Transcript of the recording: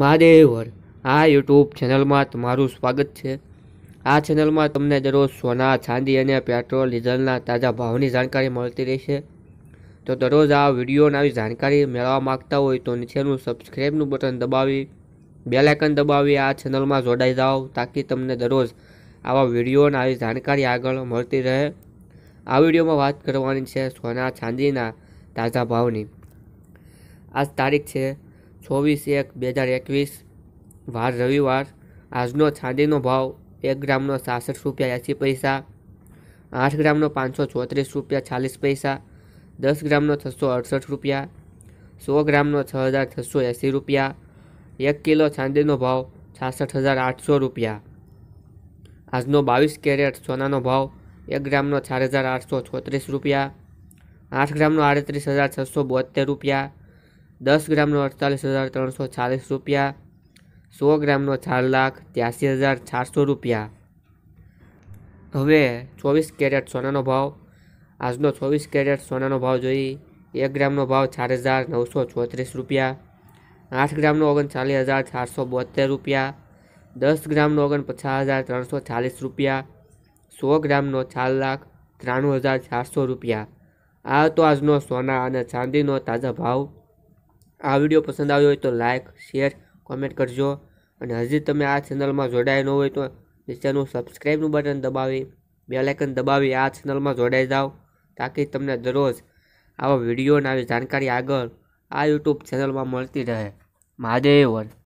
મહાદેવર આ યુટ્યુબ ચેનલમાં તમારું સ્વાગત છે આ ચેનલમાં તમને દરરોજ સોના ચાંદી અને પેટ્રોલ ડીઝલના તાજા ભાવની જાણકારી મળતી રહેશે તો દરરોજ આ વિડીયોની આવી જાણકારી મેળવવા માગતા હોય તો નીચેનું સબસ્ક્રાઈબનું બટન દબાવી બેલાઇકન દબાવી આ ચેનલમાં જોડાઈ જાઓ તાકી તમને દરરોજ આવા વિડીયોની આવી જાણકારી આગળ મળતી રહે આ વિડીયોમાં વાત કરવાની છે સોના ચાંદીના તાજા ભાવની આજ તારીખ છે ચોવીસ એક બે હજાર એકવીસ વાર રવિવાર આજનો ચાંદીનો ભાવ એક ગ્રામનો સાસઠ રૂપિયા એંસી પૈસા આઠ ગ્રામનો પાંચસો ચોત્રીસ રૂપિયા ચાલીસ પૈસા દસ ગ્રામનો છસો અડસઠ રૂપિયા સો ગ્રામનો છ હજાર છસો એંસી રૂપિયા એક કિલો ચાંદીનો ભાવ છાસઠ હજાર આઠસો રૂપિયા આજનો બાવીસ કેરેટ સોનાનો ભાવ એક ગ્રામનો ચાર હજાર આઠસો છોત્રીસ રૂપિયા આઠ ગ્રામનો આડત્રીસ હજાર છસો બોતેર રૂપિયા દસ ગ્રામનો અડતાલીસ હજાર ત્રણસો ચાલીસ રૂપિયા સો ગ્રામનો ચાર લાખ ત્યાસી હજાર ચારસો રૂપિયા હવે ચોવીસ કેરેટ સોનાનો ભાવ આજનો ચોવીસ કેરેટ સોનાનો ભાવ જોઈએ એક ગ્રામનો ભાવ ચાર હજાર નવસો ચોત્રીસ રૂપિયા આઠ ગ્રામનો ઓગણચાલીસ હજાર ચારસો બોતેર રૂપિયા દસ ગ્રામનો ઓગણપચાસ હજાર ત્રણસો ચાલીસ રૂપિયા સો ગ્રામનો ચાર લાખ ત્રાણું હજાર ચારસો રૂપિયા આ હતો આજનો સોના અને ચાંદીનો તાજા ભાવ આ વિડીયો પસંદ આવ્યો હોય તો લાઇક શેર કોમેન્ટ કરજો અને હજી તમે આ ચેનલમાં જોડાયેલ ન હોય તો નીચેનું સબસ્ક્રાઈબનું બટન દબાવી બેલાઇકન દબાવી આ ચેનલમાં જોડાઈ જાઓ તાકી તમને દરરોજ આવા વિડીયો અને આવી જાણકારી આગળ આ યુટ્યુબ ચેનલમાં મળતી રહે મહાદેવર